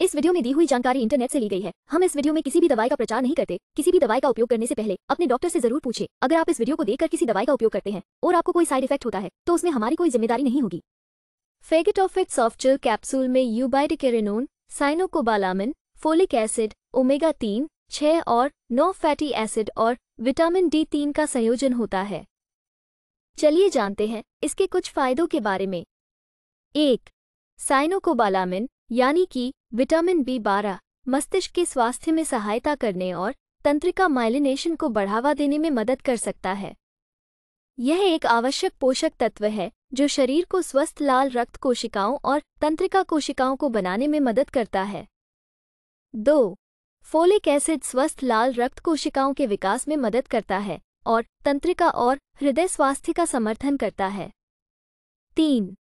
इस वीडियो में दी हुई जानकारी इंटरनेट से ली गई है हम इस वीडियो में किसी भी दवाई का प्रचार नहीं करते किसी भी दवाई का उपयोग करने से पहले अपने डॉक्टर से जरूर पूछे अगर आप इस वीडियो को देखकर किसी दवाई का उपयोग करते हैं और आपको कोई साइड इफेक्ट होता है तो उसमें हमारी कोई जिम्मेदारी नहीं होगी फेगेट ऑफ इट सॉफ्टचर कैप्सूल में ubidecarenone cyanocobalamin folic acid omega तीन छह और नौ फैटी एसिड और विटामिन डी तीन का संयोजन होता है चलिए जानते हैं इसके कुछ फायदों के बारे में एक साइनोकोबालामिन यानी कि विटामिन बी बारह मस्तिष्क के स्वास्थ्य में सहायता करने और तंत्रिका माइलिनेशन को बढ़ावा देने में मदद कर सकता है यह एक आवश्यक पोषक तत्व है जो शरीर को स्वस्थ लाल रक्त कोशिकाओं और तंत्रिका कोशिकाओं को बनाने में मदद करता है दो फोलिक एसिड स्वस्थ लाल रक्त कोशिकाओं के विकास में मदद करता है और तंत्रिका और हृदय स्वास्थ्य का समर्थन करता है तीन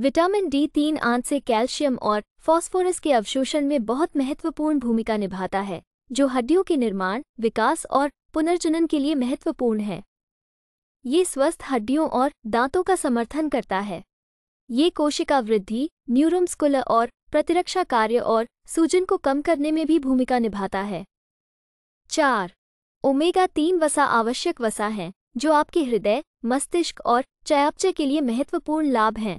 विटामिन डी तीन आंत से कैल्शियम और फॉस्फोरस के अवशोषण में बहुत महत्वपूर्ण भूमिका निभाता है जो हड्डियों के निर्माण विकास और पुनर्जनन के लिए महत्वपूर्ण है ये स्वस्थ हड्डियों और दांतों का समर्थन करता है ये कोशिका वृद्धि न्यूरोमस्कुल और प्रतिरक्षा कार्य और सूजन को कम करने में भी भूमिका निभाता है चार ओमेगा तीन वसा आवश्यक वसा हैं जो आपके हृदय मस्तिष्क और चयापचय के लिए महत्वपूर्ण लाभ हैं